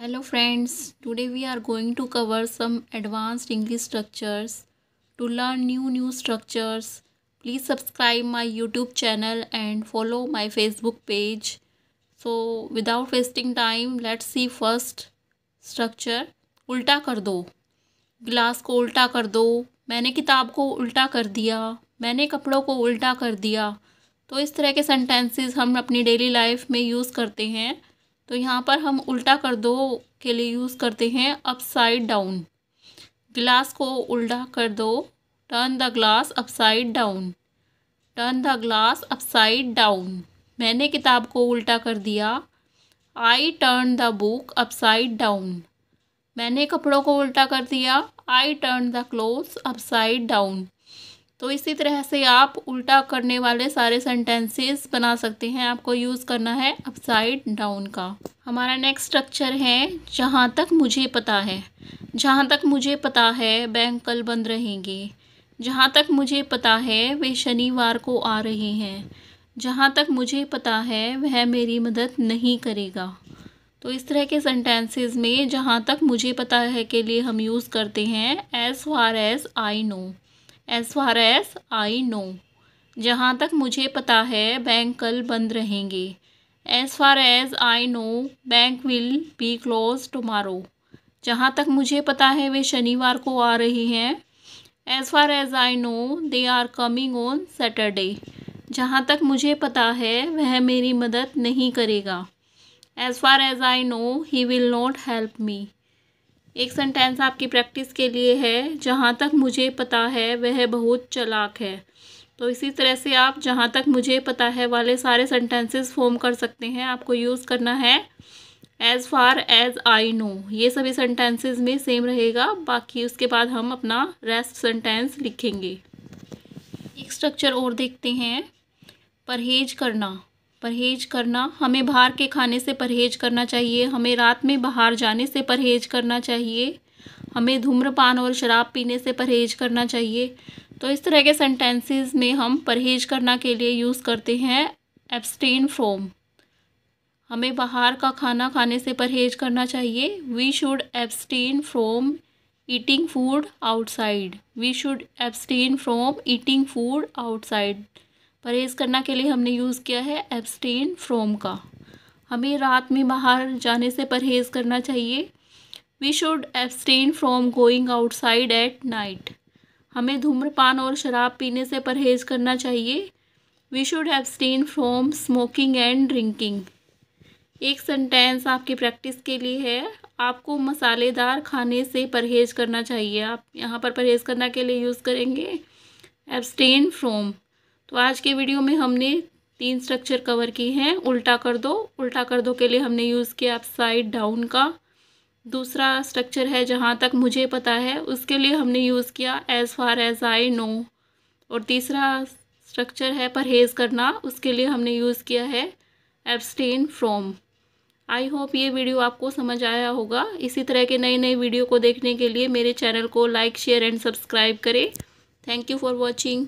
hello friends today we are going to cover some advanced English structures to learn new new structures please subscribe my YouTube channel and follow my Facebook page so without wasting time let's see first structure उल्टा कर दो glass को उल्टा कर दो मैंने किताब को उल्टा कर दिया मैंने कपड़ों को उल्टा कर दिया तो इस तरह के सेंटेंसेस हम अपनी डेली लाइफ में यूज़ करते हैं तो यहाँ पर हम उल्टा कर दो के लिए यूज़ करते हैं अपसाइड डाउन ग्लास को उल्टा कर दो turn the glass upside down turn the glass upside down मैंने किताब को उल्टा कर दिया I turn the book upside down मैंने कपड़ों को उल्टा कर दिया I turn the clothes upside down तो इसी तरह से आप उल्टा करने वाले सारे सेंटेंसेस बना सकते हैं आपको यूज़ करना है अपसाइड डाउन का हमारा नेक्स्ट स्ट्रक्चर है जहाँ तक मुझे पता है जहाँ तक मुझे पता है बैंक कल बंद रहेंगे जहाँ तक मुझे पता है वे शनिवार को आ रहे हैं जहाँ तक मुझे पता है वह मेरी मदद नहीं करेगा तो इस तरह के सेंटेंसेस में जहाँ तक मुझे पता है के लिए हम यूज़ करते हैं as far as I know as far as I know जहाँ तक मुझे पता है बैंक कल बंद रहेंगे as far as I know bank will be close tomorrow जहाँ तक मुझे पता है वे शनिवार को आ रहे हैं as far as I know they are coming on Saturday जहाँ तक मुझे पता है वह मेरी मदद नहीं करेगा as far as I know he will not help me एक सेंटेंस आपकी प्रैक्टिस के लिए है जहाँ तक मुझे पता है वह बहुत चलाक है तो इसी तरह से आप जहाँ तक मुझे पता है वाले सारे सेंटेंसेस फॉर्म कर सकते हैं आपको यूज़ करना है as far as I know ये सभी सेंटेंसेस में सेम रहेगा बाकी उसके बाद हम अपना रेस्ट सेंटेंस लिखेंगे एक स्ट्रक्चर और देखते हैं परहेज करना परहेज करना हमें बाहर के खाने से परहेज करना चाहिए हमें रात में बाहर जाने से परहेज करना चाहिए हमें धूम्रपान और शराब पीने से परहेज करना चाहिए तो इस तरह के सेंटेंसेस में हम परहेज करना के लिए यूज़ करते हैं एब्सटेन फ्रॉम हमें बाहर का खाना खाने से परहेज करना चाहिए we should abstain from eating food outside we should abstain from eating food outside परहेज़ करना के लिए हमने यूज़ किया है एब्सटेन फ्रोम का हमें रात में बाहर जाने से परहेज़ करना चाहिए we should abstain from going outside at night हमें धूम्रपान और शराब पीने से परहेज़ करना चाहिए we should abstain from smoking and drinking एक सेंटेंस आपकी प्रैक्टिस के लिए है आपको मसालेदार खाने से परहेज़ करना चाहिए आप यहाँ पर परहेज़ करना के लिए यूज़ करेंगे एब्सटेन फ्रॉम तो आज के वीडियो में हमने तीन स्ट्रक्चर कवर किए हैं उल्टा कर दो उल्टा कर दो के लिए हमने यूज़ किया अपसाइड डाउन का दूसरा स्ट्रक्चर है जहाँ तक मुझे पता है उसके लिए हमने यूज़ किया as far as I know और तीसरा स्ट्रक्चर है परहेज़ करना उसके लिए हमने यूज़ किया है एब्सटेन फ्रॉम आई होप ये वीडियो आपको समझ आया होगा इसी तरह के नए नए वीडियो को देखने के लिए मेरे चैनल को लाइक शेयर एंड सब्सक्राइब करें थैंक यू फॉर वॉचिंग